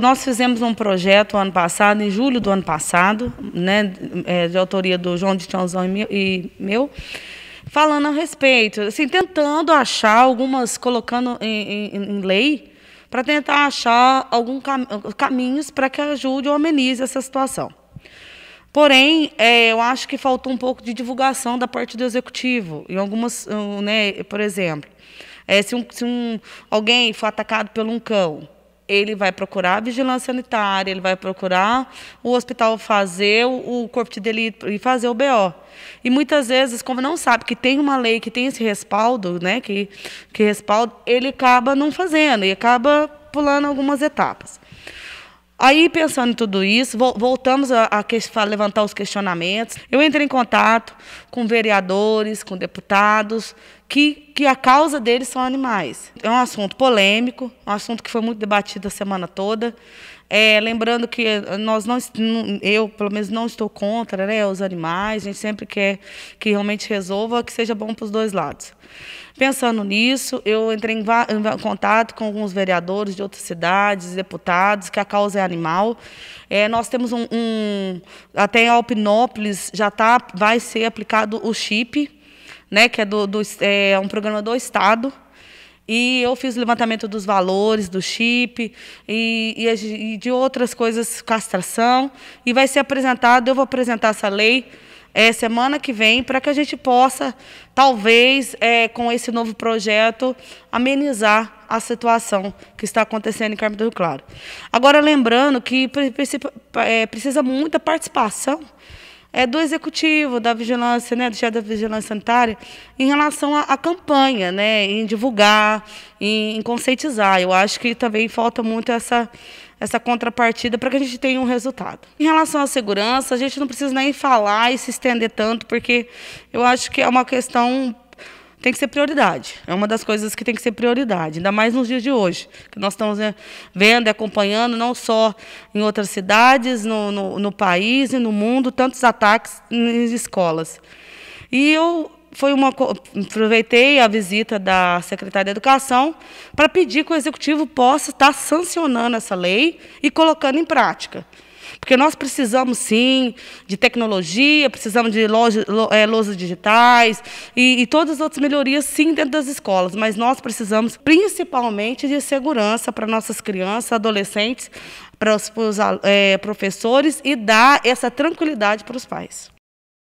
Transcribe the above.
Nós fizemos um projeto ano passado, em julho do ano passado, né, é, de autoria do João de Tiãozão e meu, falando a respeito, assim, tentando achar algumas, colocando em, em, em lei, para tentar achar alguns cam caminhos para que ajude ou amenize essa situação. Porém, é, eu acho que faltou um pouco de divulgação da parte do executivo, em algumas, né, por exemplo, é, se, um, se um, alguém foi atacado por um cão, ele vai procurar a vigilância sanitária, ele vai procurar o hospital fazer o, corpo de delito e fazer o BO. E muitas vezes, como não sabe que tem uma lei que tem esse respaldo, né, que, que respaldo, ele acaba não fazendo e acaba pulando algumas etapas. Aí, pensando em tudo isso, voltamos a, a, levantar os questionamentos. Eu entrei em contato com vereadores, com deputados, que, que a causa deles são animais. É um assunto polêmico, um assunto que foi muito debatido a semana toda. É, lembrando que eh, nós não, eu pelo menos não estou contra né, os animais, a gente sempre quer que realmente resolva, que seja bom para os dois lados. Pensando nisso, eu entrei em, em, contato com alguns vereadores de outras cidades, deputados, que a causa é animal. É, nós temos um, um, até em Alpinópolis já tá, vai ser aplicado o chip, né, que é, do, do é um programa do Estado, e eu fiz o levantamento dos valores do chip e, e, e de outras coisas, castração. E vai ser apresentado, eu vou apresentar essa lei é, semana que vem, para que a gente possa, talvez, é, com esse novo projeto, amenizar a situação que está acontecendo em Carmo do Rio Claro. Agora, lembrando que precisa, é, eh, precisa muita participação é, do executivo, da vigilância, né, do chefe da vigilância sanitária, em relação à, campanha, né, em divulgar, em, em, conscientizar. Eu acho que também falta muito essa, essa contrapartida para que a gente tenha um resultado. Em relação à segurança, a gente não precisa nem falar e se estender tanto, porque eu acho que é uma questão tem que ser prioridade. É uma das coisas que tem que ser prioridade, ainda mais nos dias de hoje, que nós estamos né, vendo e acompanhando, não só em outras cidades, no, no, no país e no mundo, tantos ataques em escolas. E eu foi uma aproveitei a visita da secretária da Educação para pedir que o executivo possa estar sancionando essa lei e colocando em prática. Porque nós precisamos, sim, de tecnologia, precisamos de loja, lo, é, lojas digitais e, e, todas as outras melhorias, sim, dentro das escolas. Mas nós precisamos, principalmente, de segurança para nossas crianças, adolescentes, para os, para os é, professores e dar essa tranquilidade para os pais.